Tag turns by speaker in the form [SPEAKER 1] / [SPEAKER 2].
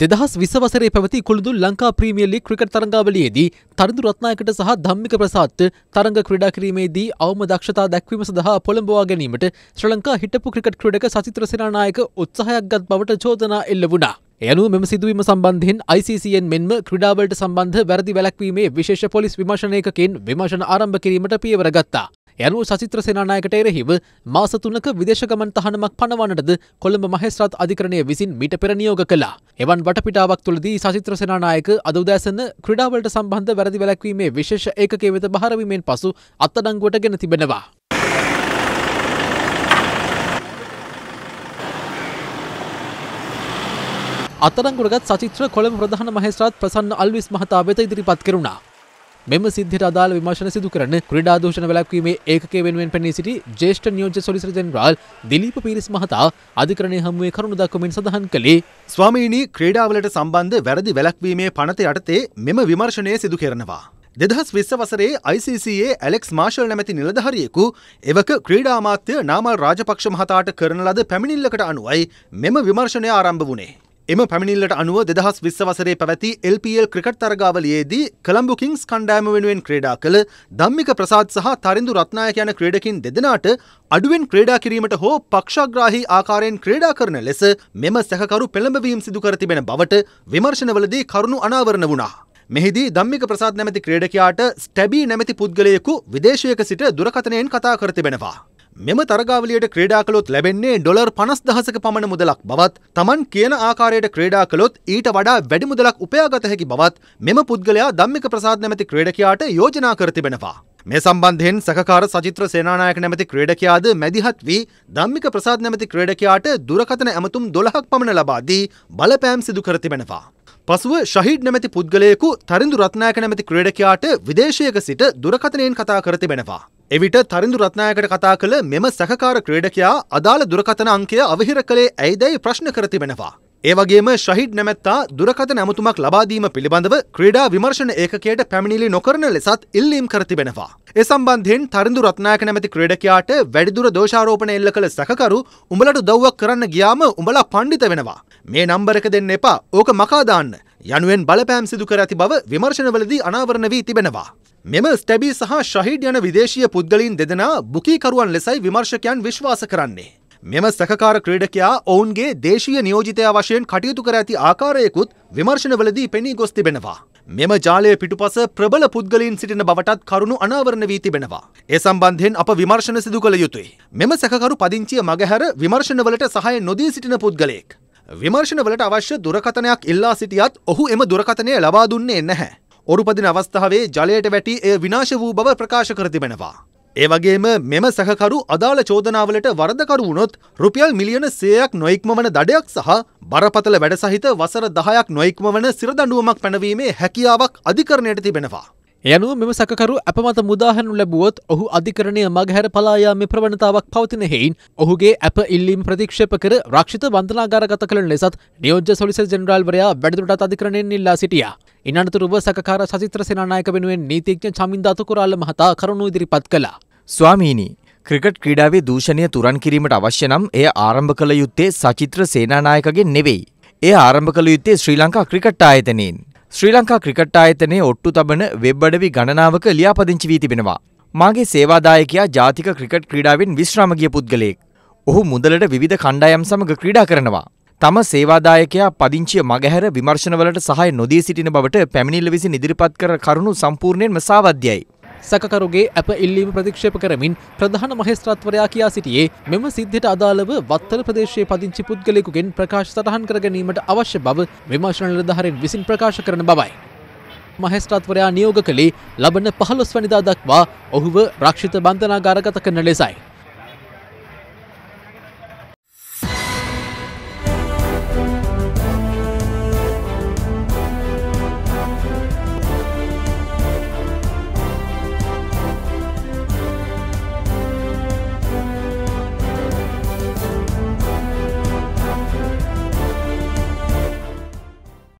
[SPEAKER 1] දෙදහස් විසවසරේ පැවති කුළුඳුල් ලංකා ප්‍රීමියර් ලීග් ක්‍රිකට් තරඟාවලියේදී තරිඳු රත්නායකට සහ ධම්මික ප්‍රසාත් තරඟ ක්‍රීඩා කිරීමේදී අවම දක්ෂතා දැක්වීම සඳහා පොළඹවා ගැනීමට ශ්‍රී ලංකා හිටපු ක්‍රිකට් ක්‍රීඩක සචිත්‍ර සේනානායක උත්සාහයක් ගත් බවට චෝදනා එල්ල වුණා. එයනුව මෙම සිදුවීම සම්බන්ධයෙන් ICCN මෙන්ම ක්‍රීඩාවලට සම්බන්ධ වැරදි වැළැක්වීමේ විශේෂ පොලිස් විමර්ශනයකකින් විමර්ශන ආරම්භ කිරීමට පියවර ගත්තා. යනු සචිත්‍ර සේනානායකට එරෙහිව මාස තුනක විදේශගමන් තහනමක් පනවන්නටද කොළඹ මහේස්ත්‍රාත් අධිකරණය විසින් මිට පෙර නියෝග කළා. එවන් වටපිටාවක් තුළදී සචිත්‍ර සේනානායක අද උදෑසන ක්‍රීඩාවලට සම්බන්ධ වැරදි වැළැක්වීමේ විශේෂ ඒකකයේ වෙත බහරවීමෙන් පසු අත්අඩංගුවට ගෙන තිබෙනවා. අතරංගුරගත් සචිත්‍ර කොළඹ ප්‍රධාන මහේස්ත්‍රාත් ප්‍රසන්න අල්විස් මහතා වෙත ඉදිරිපත් කෙරුණා. මෙම සිද්ධට අදාළ විමර්ශන සිදු කරන ක්‍රීඩා දූෂණ වැළැක්වීමේ ඒකකයේ වෙනුවෙන් පැනී සිටි ජ්‍යෙෂ්ඨ නියෝජ්‍ය සොලිසිටර් ජෙනරාල් දිලීප පීරිස් මහතා අධිකරණය හමුවේ කරුණු දක්වමින් සඳහන් කළේ ස්වාමීනි
[SPEAKER 2] ක්‍රීඩාවලට සම්බන්ධ වැරදි වැළැක්වීමේ පනත යටතේ මෙම විමර්ශනය සිදු කරනවා. දෙදහස් විස්ස වසරේ ICCයේ ඇලෙක්ස් මාශල් නැමැති නිලධහරියෙකු එවක ක්‍රීඩාමාත්‍ය නාමල් රාජපක්ෂ මහතාට කරන ලද පැමිණිල්ලකට අනුවයි මෙම විමර්ශනය ආරම්භ වුණේ. එම පැමිණිල්ලට අනුව දෙදහස් විස්ස වසරේ පැවැති LPL ක්‍රිකට් තරගාවලියේදී කළම්ඹු කින්ස් කණ්ඩෑම වෙනුවෙන් ක්‍රේඩා කළ ධම්මික ප්‍රසාත් සහ තරිඳු රත්නායක යන ක්‍රීඩකින් දෙදෙනාට අඩුවෙන් ක්‍රේඩා කිරීමට හෝ පක්ෂග්‍රාහී ආකාරයෙන් ක්‍රේඩා කරන ලෙස මෙම සැකකරු පෙළඹවීම් සිදු කර තිබෙන බවට විමර්ශනවලදී කරුණු අනාවරණ වුණා. මෙහිදී ධම්මික ප්‍රසාත් නැමැති ක්‍රේඩකයාට ස්ටැබී නැමැති පුද්ගලයෙකු විදේශයක සිට දුරකථනයෙන් කතා කර තිබෙනවා. මෙම තරගාවලියට ක්‍රඩා කළොත් ලැබෙන්නේ ඩොර් පනස් දහසක පමණ මුදලක් බවත් තමන් කියන ආකාරයට ක්‍රඩා කළොත් ඊට වඩා වැඩි මුදලක් උපයාගත හැකි බවත් මෙම පුද්ගලයා ධම්මික ප්‍රසාද නැමති ක්‍රඩකයාට යෝජනා කර තිබෙනවා. මේ සම්බන්ධයෙන් සකකාර සචිත්‍ර සේනානායක නැමති ක්‍රඩකයාද මැදිහත් වී ධම්මික ප්‍රසාද නැමති ක්‍රඩකයාට දුරකතන ඇමතුම් දොළහක් පමණ ලබාදී බලපෑම් සිදු කර තිබෙනවා. පසුව ශහිඩ් නැමති පුද්ගලයෙකු තරිඳු රත්නායක නැමති ක්‍රඩකයාට විදේශයක සිට දුරකතනයෙන් කතා කර තිබෙනවා. එවිට තරිඳු රත්නායකට කතා කළ මෙම සැකකාර ක්‍රේඩකයා අදාළ දුරකථන අංකය අවහිර කළේ ඇයිදැයි ප්‍රශ්න කර තිබෙනවා. ඒවගේම ශහිඩ් නැමැත්තා දුරකත නැමතුමක් ලබාදීම පිළිබඳව ක්‍රීඩා විමර්ශණ ඒකයට පැමිණිලි නොකරන ලෙසත් ඉල්ලීම් කර තිබෙනවා. ඒ සම්බන්ධයෙන් තරිඳු රත්නායක නැමැති ක්‍රීඩකයාට වැඩිදුර දෝෂාරෝපණ එල්ල කළ සැකකරු උඹලට දව්වක් කරන්න ගියාම උඹලා පණ්ඩිත වෙනවා. මේ නම්බර එක දෙන්න එපා ඕක මකාදාන්න. යනුවෙන් බලපෑම් සිදු කර ඇති බව විමර්ශනවලදී අනාවරණ වී තිබෙනවා. මෙම ස්ටැබී සහ ශහිඩ් යන විදේශීය පුද්ගලින් දෙදෙනා බුකීකරුවන් ලෙසයි විමර්ශකයන් විශ්වාස කරන්නේ. මෙම සැකකාර ක්‍රීඩකයා ඔවුන්ගේ දේශීය නියෝජිතයා වශයෙන් කටයුතු කර ඇති ආකාරයකුත් විමර්ශනවලදී පෙනී ගොස් තිබෙනවා. මෙම ජාලය පිටුපස ප්‍රබල පුද්ගලින් සිටින බවටත් කරුණු අනාවරණ වී තිබෙනවා. ඒ සම්බන්ධයෙන් අප විමර්ශන සිදු කළ යුතුයි. මෙම සැකකරු පදිංචිය මගහැර විමර්ශනවලට සහය නොදී සිටින පුද්ගලයෙක්. විමර්ශනවලට අවශ්‍ය දුරකතනයක් ඉල්ලා සිටියත් ඔහු එම දුරකතනය ලබා දුන්නේ නැහැ. ඔරුපදින අවස්ථාවේ ජලයට වැටි එය විනාශ වූ බව ප්‍රකාශ කර තිබෙනවා. ඒවගේම මෙම සැකරු අදාළ චෝදනාවලට වරදකරු වුණොත් රුපියල් මිලියන සේයක් නොයික්මවන දඩයක් සහ බරපතල වැඩ සහිත වසර දහයක් නොයික්මවන සිරදඩුවමක් පැනවීමේ හැකියාවක් අධිකරණයට තිබෙනවා.
[SPEAKER 1] යනුව මෙම සකරු අපමත මුදාහනු ලැබුවොත් ඔහු අධිකරණය මගහැර පලායාම ප්‍රවණතාවක් පවතින හෙයින් ඔහුගේ අප ඉල්ලීම් ප්‍රතික්ෂප කර රක්ෂිත බන්ධනාගාරගත කළ ලෙසත් නියෝජ්‍ය සොලිස ජෙනරල්වරයා වැඩදුරටත් අධිකරණයෙන් ඉල්ලා සිටියා. ඉන්නතුරුව සකකාර සචිත්‍ර සෙනනායක වෙනුවෙන් නීතිඥ
[SPEAKER 3] චමින්දාතු කුරාල මහතා කරුණු ඉදිරිපත් කළා. ස්වාමීනී ක්‍රිකට් ක්‍රීඩාවේ දූෂණය තුරන් කිරීමට අවශ්‍ය නම් එය ආරම්භ කළ යුත්තේ සචිත්‍ර සේනානායකගෙන් නෙවෙයි. එය ආරම්භ කළ යුත්තේ ශ්‍රී ලංකා ක්‍රිකට් ආයතනයෙන්. ශ්‍රී ලංකා ක්‍රිකට් ආයතනයේ ඔට්ටු තබන වෙබ් අඩවි ගණනාවක ලියාපදිංචි වී තිබෙනවා. මාගේ සේවාදායකයා ජාතික ක්‍රිකට් ක්‍රීඩාවෙන් විශ්‍රාම ගිය පුද්ගලයෙක්. ඔහු මුදලට විවිධ කණ්ඩායම් සමග ක්‍රීඩා කරනවා. තම සේවාදායකයා පදිංචිය මගහැර විමර්ශනවලට සහය නොදී සිටින බවට පැමිණිල්ල විසින් ඉදිරිපත් කර කරුණු සම්පූර්ණයෙන්ම සාවද්‍යයි. සැකකරුගේ ඇප ඉල්ලීම ප්‍රතික්ෂේප කරමින් ප්‍රධාන මහේස්ත්‍රාත්වරයා කියා සිටියේ
[SPEAKER 1] මෙම සිද්ධියට අදාළව වත්තල ප්‍රදේශයේ පදිංචි පුද්ගලයෙකුගෙන් ප්‍රකාශ සටහන් කර ගැනීමට අවශ්‍ය බව විමර්ශන නිලධාරීන් විසින් ප්‍රකාශ කරන බවයි. මහේස්ත්‍රාත්වරයා නියෝග කළේ ලබන පහළොස්වනිදා දක්වා ඔහුව රක්ෂිත බන්ධනාගාරගත කරන ලෙසයි.